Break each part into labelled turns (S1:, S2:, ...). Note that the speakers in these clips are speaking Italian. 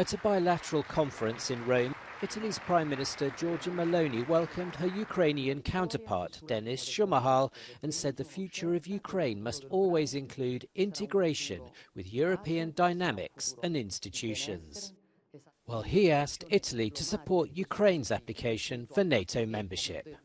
S1: At a bilateral conference in Rome, Italy's Prime Minister Giorgia Maloney welcomed her Ukrainian counterpart, Denis Shumahal, and said the future of Ukraine must always include integration with European dynamics and institutions. While well, he asked Italy to support Ukraine's application for NATO membership.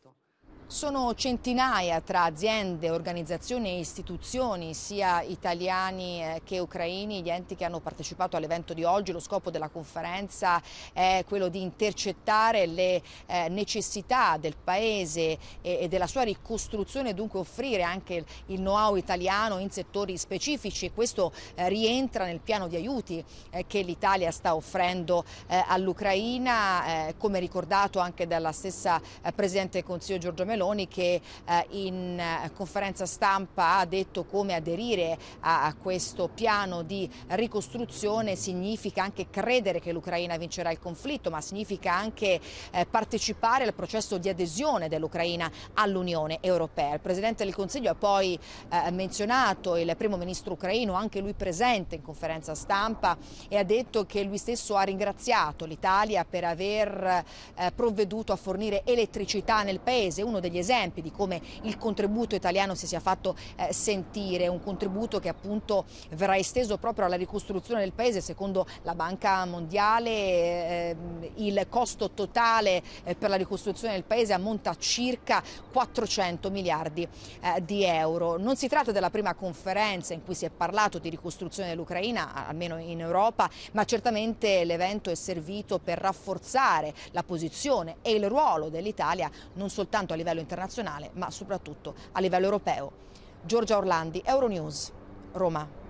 S2: Sono centinaia tra aziende, organizzazioni e istituzioni, sia italiani eh, che ucraini, gli enti che hanno partecipato all'evento di oggi. Lo scopo della conferenza è quello di intercettare le eh, necessità del Paese e della sua ricostruzione dunque offrire anche il know-how italiano in settori specifici. Questo eh, rientra nel piano di aiuti che l'Italia sta offrendo all'Ucraina, come ricordato anche dalla stessa Presidente del Consiglio Giorgio Meloni Meloni che eh, in eh, conferenza stampa ha detto come aderire a, questo piano di ricostruzione significa anche credere che l'Ucraina vincerà il conflitto, ma significa anche eh, partecipare al processo di adesione dell'Ucraina all'Unione Europea. Il Presidente del Consiglio ha poi eh, menzionato il primo ministro ucraino, anche lui presente in conferenza stampa, e ha detto che lui stesso ha ringraziato l'Italia per aver eh, provveduto a fornire elettricità nel paese, uno degli esempi di come il contributo italiano si sia fatto eh, sentire, un contributo che appunto verrà esteso proprio alla ricostruzione del paese. Secondo la Banca Mondiale eh, il costo totale eh, per la ricostruzione del paese ammonta a circa 400 miliardi eh, di euro. Non si tratta della prima conferenza in cui si è parlato di ricostruzione dell'Ucraina, almeno in Europa, ma certamente l'evento è servito per rafforzare la posizione e il ruolo dell'Italia non soltanto a livello livello internazionale ma soprattutto a livello europeo. Giorgia Orlandi, Euronews, Roma.